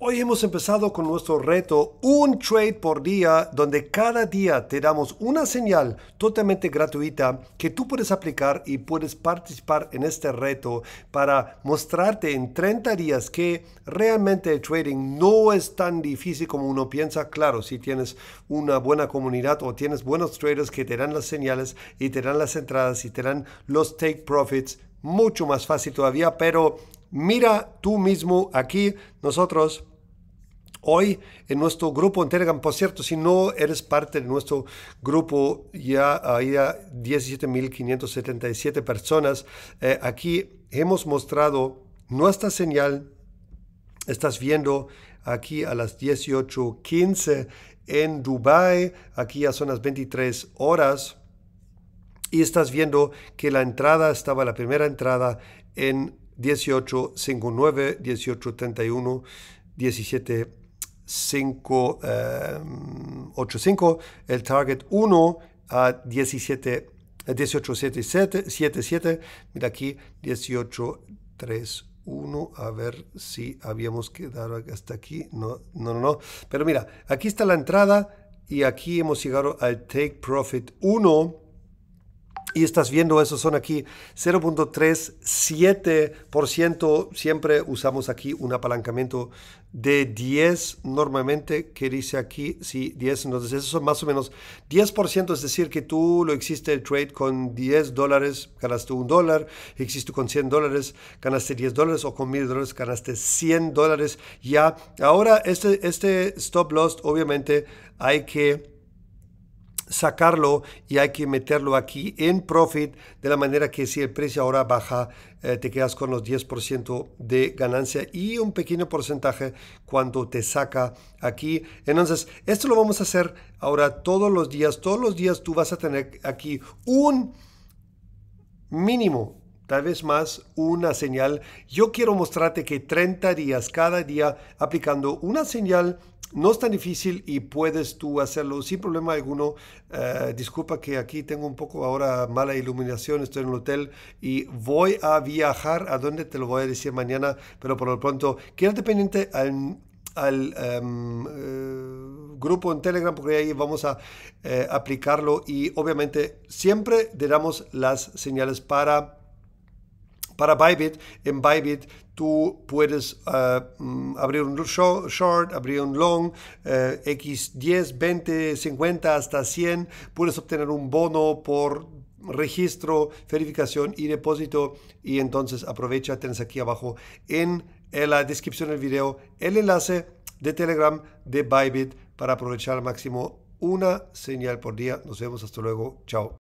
Hoy hemos empezado con nuestro reto Un Trade por Día, donde cada día te damos una señal totalmente gratuita que tú puedes aplicar y puedes participar en este reto para mostrarte en 30 días que realmente el trading no es tan difícil como uno piensa. Claro, si tienes una buena comunidad o tienes buenos traders que te dan las señales y te dan las entradas y te dan los take profits, mucho más fácil todavía, pero Mira tú mismo aquí, nosotros hoy en nuestro grupo en Telegram. Por cierto, si no eres parte de nuestro grupo, ya hay 17.577 personas. Eh, aquí hemos mostrado nuestra señal. Estás viendo aquí a las 18.15 en Dubai. Aquí ya son las 23 horas. Y estás viendo que la entrada estaba la primera entrada en 1859, 1831, 17585, el target 1 a 17, 1877, eh, mira aquí 1831, a ver si habíamos quedado hasta aquí, no, no, no, pero mira, aquí está la entrada y aquí hemos llegado al take profit 1, y estás viendo, esos son aquí 0.37%. Siempre usamos aquí un apalancamiento de 10 normalmente, que dice aquí, sí, 10. Entonces, esos son más o menos 10%, es decir, que tú lo hiciste el trade con 10 dólares, ganaste un dólar, hiciste con 100 dólares, ganaste 10 dólares, o con 1000 dólares, ganaste 100 dólares. Ya, ahora este, este stop loss, obviamente, hay que sacarlo y hay que meterlo aquí en profit de la manera que si el precio ahora baja eh, te quedas con los 10% de ganancia y un pequeño porcentaje cuando te saca aquí entonces esto lo vamos a hacer ahora todos los días todos los días tú vas a tener aquí un mínimo tal vez más una señal yo quiero mostrarte que 30 días cada día aplicando una señal no es tan difícil y puedes tú hacerlo sin problema alguno. Eh, disculpa que aquí tengo un poco ahora mala iluminación, estoy en el hotel y voy a viajar a donde te lo voy a decir mañana, pero por lo pronto quédate pendiente al, em, eh, grupo en Telegram porque ahí vamos a eh, aplicarlo y obviamente siempre le damos las señales para para Bybit, en Bybit tú puedes eh, mm, abrir un short, abrir un long, X10, 20, 50 hasta 100, puedes obtener un bono por registro, verificación y depósito y entonces aprovecha, tienes aquí abajo en, en la descripción del video el enlace de Telegram de Bybit para aprovechar al máximo una señal por día. Nos vemos hasta luego. Chao.